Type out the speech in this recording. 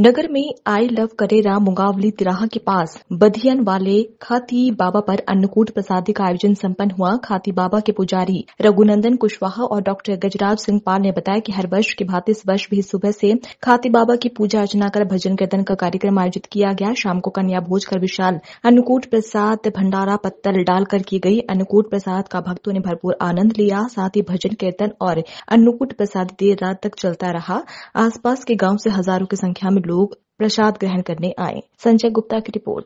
नगर में I love Karera Mungaoli तिराहा के पास बधियन वाले खाती बाबा पर अन्नकूट प्रसादी का आयोजन संपन्न हुआ खाती बाबा के पुजारी रघुनंदन कुशवाहा और डॉक्टर गजराज सिंह पाल ने बताया कि हर वर्ष के भांति इस वर्ष भी सुबह से खाती बाबा की पूजा अर्चना कर भजन कीर्तन का कार्यक्रम आयोजित किया गया शाम को कन्या भोज कर विशाल अन्नकूट प्रसाद भंडारा पत्तल डालकर की गई अन्नकूट प्रसाद का भक्तों ने भरपूर आनंद लिया साथ ही भजन कीर्तन और अन्नकूट प्रसाद देर रात तक चलता रहा आसपास के गाँव से हजारों की संख्या में लोग प्रसाद ग्रहण करने आए संजय गुप्ता की रिपोर्ट